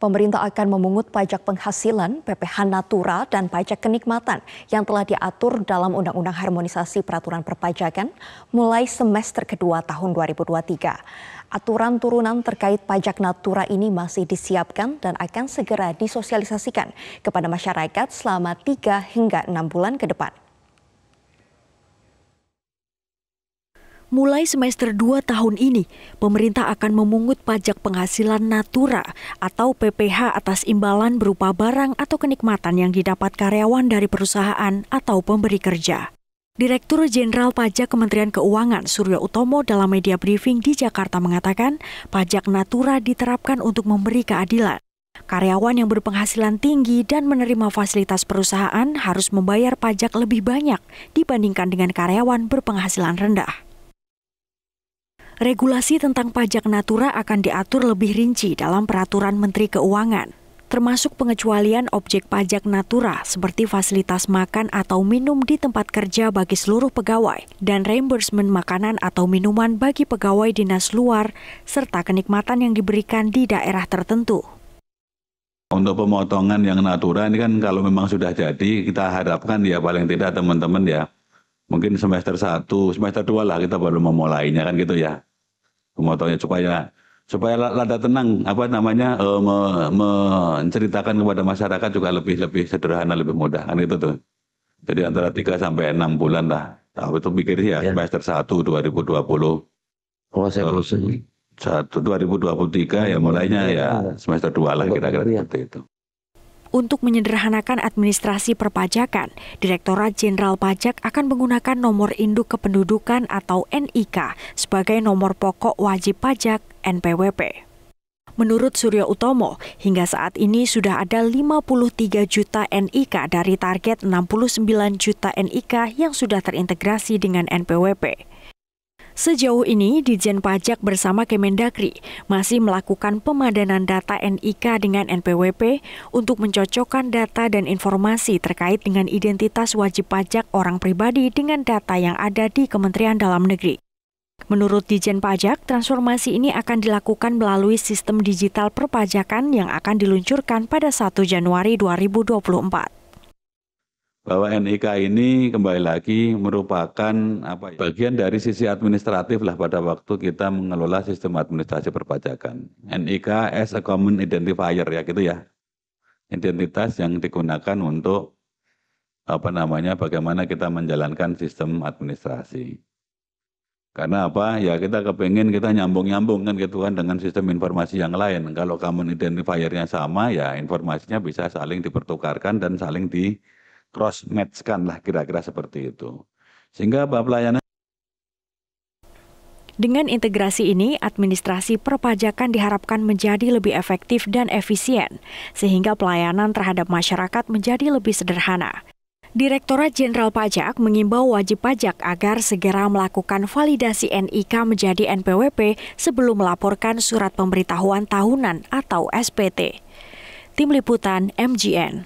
pemerintah akan memungut pajak penghasilan, PPh Natura, dan pajak kenikmatan yang telah diatur dalam Undang-Undang Harmonisasi Peraturan Perpajakan mulai semester kedua tahun 2023. Aturan turunan terkait pajak Natura ini masih disiapkan dan akan segera disosialisasikan kepada masyarakat selama 3 hingga 6 bulan ke depan. Mulai semester 2 tahun ini, pemerintah akan memungut pajak penghasilan natura atau PPH atas imbalan berupa barang atau kenikmatan yang didapat karyawan dari perusahaan atau pemberi kerja. Direktur Jenderal Pajak Kementerian Keuangan Surya Utomo dalam media briefing di Jakarta mengatakan, pajak natura diterapkan untuk memberi keadilan. Karyawan yang berpenghasilan tinggi dan menerima fasilitas perusahaan harus membayar pajak lebih banyak dibandingkan dengan karyawan berpenghasilan rendah regulasi tentang pajak natura akan diatur lebih rinci dalam peraturan Menteri Keuangan, termasuk pengecualian objek pajak natura seperti fasilitas makan atau minum di tempat kerja bagi seluruh pegawai dan reimbursement makanan atau minuman bagi pegawai dinas luar serta kenikmatan yang diberikan di daerah tertentu. Untuk pemotongan yang natura ini kan kalau memang sudah jadi kita harapkan ya paling tidak teman-teman ya mungkin semester 1, semester 2 lah kita baru memulainya kan gitu ya pemotongnya supaya supaya lada tenang apa namanya e, me, menceritakan kepada masyarakat juga lebih lebih sederhana lebih mudah kan itu tuh jadi antara 3 sampai enam bulan lah Tapi itu pikir ya, ya. semester 1 2020 oh saya lulus eh, satu tiga ya mulainya ya iya. semester dua lah kira-kira iya. seperti itu untuk menyederhanakan administrasi perpajakan, Direktorat Jenderal Pajak akan menggunakan nomor induk kependudukan atau NIK sebagai nomor pokok wajib pajak NPWP. Menurut Surya Utomo, hingga saat ini sudah ada 53 juta NIK dari target 69 juta NIK yang sudah terintegrasi dengan NPWP. Sejauh ini, Dijen Pajak bersama Kemendagri masih melakukan pemadanan data NIK dengan NPWP untuk mencocokkan data dan informasi terkait dengan identitas wajib pajak orang pribadi dengan data yang ada di Kementerian Dalam Negeri. Menurut Dijen Pajak, transformasi ini akan dilakukan melalui sistem digital perpajakan yang akan diluncurkan pada 1 Januari 2024 bahwa nik ini kembali lagi merupakan apa ya, bagian dari sisi administratif lah pada waktu kita mengelola sistem administrasi perpajakan. nik as a common identifier ya gitu ya. Identitas yang digunakan untuk apa namanya bagaimana kita menjalankan sistem administrasi. Karena apa? Ya kita kepengen kita nyambung-nyambung kan gitu kan dengan sistem informasi yang lain. Kalau common identifier identifiernya sama ya informasinya bisa saling dipertukarkan dan saling di cross kan lah kira-kira seperti itu. Sehingga pelayanan dengan integrasi ini, administrasi perpajakan diharapkan menjadi lebih efektif dan efisien, sehingga pelayanan terhadap masyarakat menjadi lebih sederhana. Direktorat Jenderal Pajak mengimbau wajib pajak agar segera melakukan validasi NIK menjadi NPWP sebelum melaporkan surat pemberitahuan tahunan atau SPT. Tim Liputan MGN